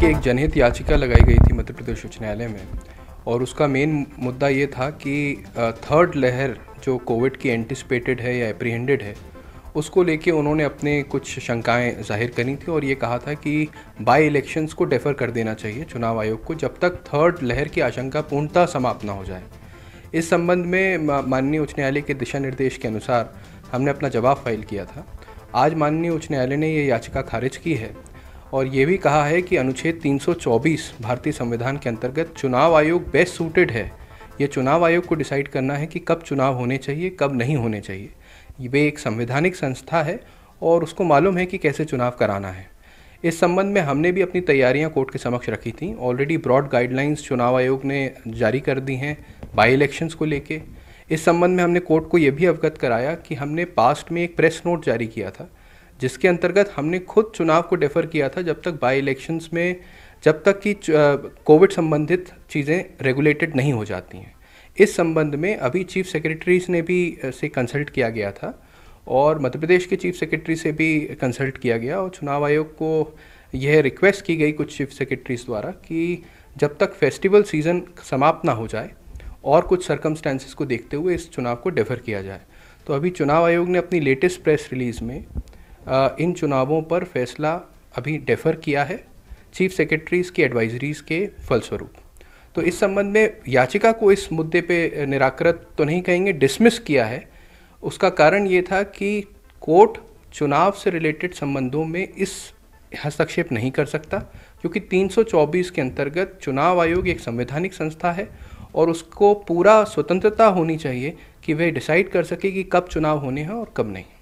की एक जनहित याचिका लगाई गई थी मध्य प्रदेश उच्च न्यायालय में और उसका मेन मुद्दा ये था कि थर्ड लहर जो कोविड की एंटिसपेटेड है या अप्रीहेंडेड है उसको लेके उन्होंने अपने कुछ शंकाएं जाहिर करी थी और ये कहा था कि बाई इलेक्शंस को डेफर कर देना चाहिए चुनाव आयोग को जब तक थर्ड लहर की आशंका पूर्णतः समाप्त ना हो जाए इस संबंध में माननीय उच्च न्यायालय के दिशा निर्देश के अनुसार हमने अपना जवाब फाइल किया था आज माननीय उच्च न्यायालय ने ये याचिका खारिज की है और ये भी कहा है कि अनुच्छेद 324 भारतीय संविधान के अंतर्गत चुनाव आयोग बेस्ट सूटेड है ये चुनाव आयोग को डिसाइड करना है कि कब चुनाव होने चाहिए कब नहीं होने चाहिए वे एक संवैधानिक संस्था है और उसको मालूम है कि कैसे चुनाव कराना है इस संबंध में हमने भी अपनी तैयारियां कोर्ट के समक्ष रखी थी ऑलरेडी ब्रॉड गाइडलाइंस चुनाव आयोग ने जारी कर दी हैं बाई इलेक्शंस को लेके इस संबंध में हमने कोर्ट को ये भी अवगत कराया कि हमने पास्ट में एक प्रेस नोट जारी किया था जिसके अंतर्गत हमने खुद चुनाव को डेफर किया था जब तक बाई इलेक्शंस में जब तक कि कोविड संबंधित चीज़ें रेगुलेटेड नहीं हो जाती हैं इस संबंध में अभी चीफ सेक्रेटरीज ने भी से कंसल्ट किया गया था और मध्य प्रदेश के चीफ सेक्रेटरी से भी कंसल्ट किया गया और चुनाव आयोग को यह रिक्वेस्ट की गई कुछ चीफ सेक्रेटरीज द्वारा कि जब तक फेस्टिवल सीज़न समाप्त ना हो जाए और कुछ सर्कमस्टेंसेस को देखते हुए इस चुनाव को डेफर किया जाए तो अभी चुनाव आयोग ने अपनी लेटेस्ट प्रेस रिलीज़ में इन चुनावों पर फैसला अभी डेफर किया है चीफ सेक्रेटरीज़ की एडवाइजरीज़ के फलस्वरूप तो इस संबंध में याचिका को इस मुद्दे पे निराकृत तो नहीं कहेंगे डिसमिस किया है उसका कारण ये था कि कोर्ट चुनाव से रिलेटेड संबंधों में इस हस्तक्षेप नहीं कर सकता क्योंकि 324 के अंतर्गत चुनाव आयोग एक संवैधानिक संस्था है और उसको पूरा स्वतंत्रता होनी चाहिए कि वह डिसाइड कर सके कि कब चुनाव होने हैं और कब नहीं